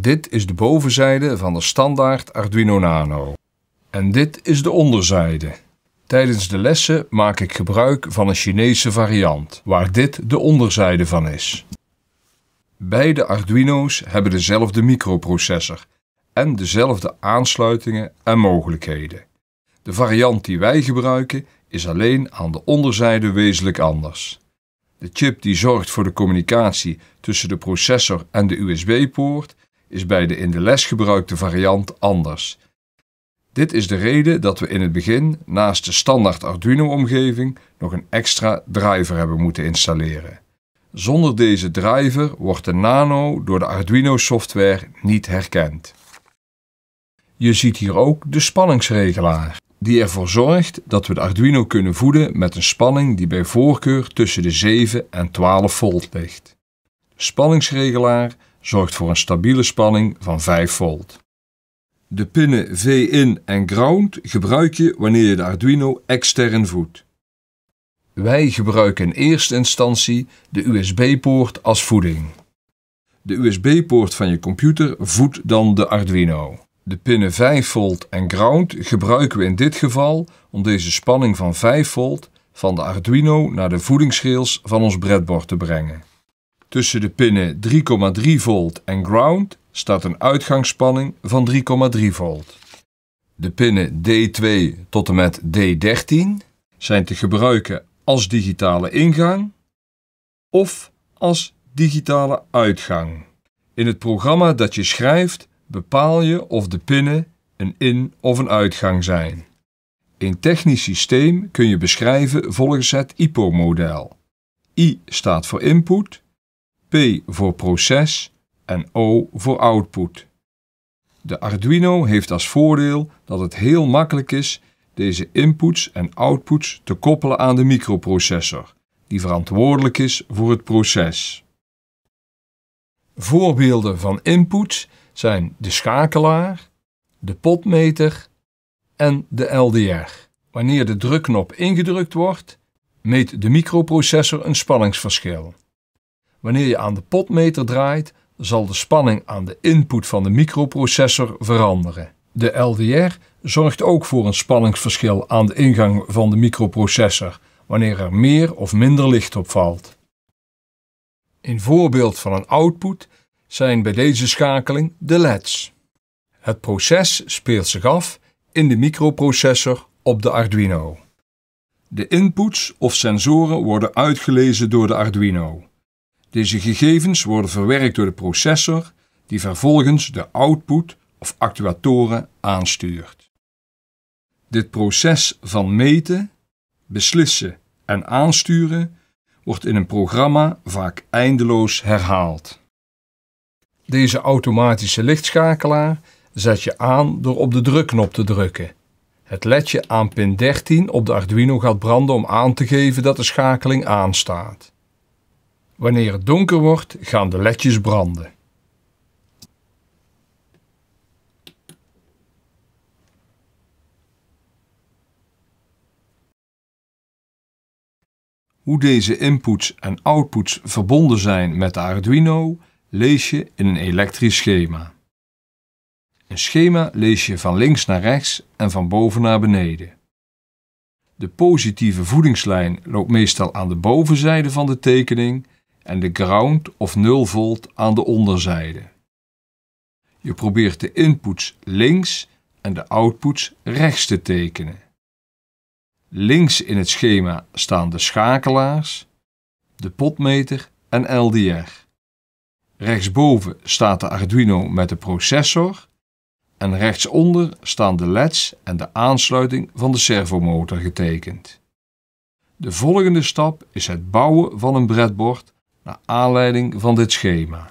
Dit is de bovenzijde van de standaard Arduino Nano. En dit is de onderzijde. Tijdens de lessen maak ik gebruik van een Chinese variant, waar dit de onderzijde van is. Beide Arduino's hebben dezelfde microprocessor en dezelfde aansluitingen en mogelijkheden. De variant die wij gebruiken is alleen aan de onderzijde wezenlijk anders. De chip die zorgt voor de communicatie tussen de processor en de USB-poort is bij de in de les gebruikte variant anders. Dit is de reden dat we in het begin naast de standaard Arduino-omgeving nog een extra driver hebben moeten installeren. Zonder deze driver wordt de Nano door de Arduino-software niet herkend. Je ziet hier ook de spanningsregelaar, die ervoor zorgt dat we de Arduino kunnen voeden met een spanning die bij voorkeur tussen de 7 en 12 volt ligt. spanningsregelaar zorgt voor een stabiele spanning van 5 volt. De pinnen V-in en ground gebruik je wanneer je de Arduino extern voedt. Wij gebruiken in eerste instantie de USB-poort als voeding. De USB-poort van je computer voedt dan de Arduino. De pinnen 5 volt en ground gebruiken we in dit geval om deze spanning van 5 volt van de Arduino naar de voedingsrails van ons breadboard te brengen. Tussen de pinnen 3,3 volt en ground staat een uitgangsspanning van 3,3 volt. De pinnen D2 tot en met D13 zijn te gebruiken als digitale ingang of als digitale uitgang. In het programma dat je schrijft bepaal je of de pinnen een in- of een uitgang zijn. Een technisch systeem kun je beschrijven volgens het IPO-model. I staat voor input, P voor proces en O voor output. De Arduino heeft als voordeel dat het heel makkelijk is deze inputs en outputs te koppelen aan de microprocessor, die verantwoordelijk is voor het proces. Voorbeelden van inputs zijn de schakelaar, de potmeter en de LDR. Wanneer de drukknop ingedrukt wordt, meet de microprocessor een spanningsverschil. Wanneer je aan de potmeter draait, zal de spanning aan de input van de microprocessor veranderen. De LDR zorgt ook voor een spanningsverschil aan de ingang van de microprocessor wanneer er meer of minder licht op valt. voorbeeld van een output zijn bij deze schakeling de LEDs. Het proces speelt zich af in de microprocessor op de Arduino. De inputs of sensoren worden uitgelezen door de Arduino. Deze gegevens worden verwerkt door de processor, die vervolgens de output of actuatoren aanstuurt. Dit proces van meten, beslissen en aansturen wordt in een programma vaak eindeloos herhaald. Deze automatische lichtschakelaar zet je aan door op de drukknop te drukken. Het ledje aan pin 13 op de Arduino gaat branden om aan te geven dat de schakeling aanstaat. Wanneer het donker wordt, gaan de ledjes branden. Hoe deze inputs en outputs verbonden zijn met de Arduino lees je in een elektrisch schema. Een schema lees je van links naar rechts en van boven naar beneden. De positieve voedingslijn loopt meestal aan de bovenzijde van de tekening en de ground of 0 volt aan de onderzijde. Je probeert de inputs links en de outputs rechts te tekenen. Links in het schema staan de schakelaars, de potmeter en LDR. Rechtsboven staat de Arduino met de processor en rechtsonder staan de LEDs en de aansluiting van de servomotor getekend. De volgende stap is het bouwen van een breadboard naar aanleiding van dit schema.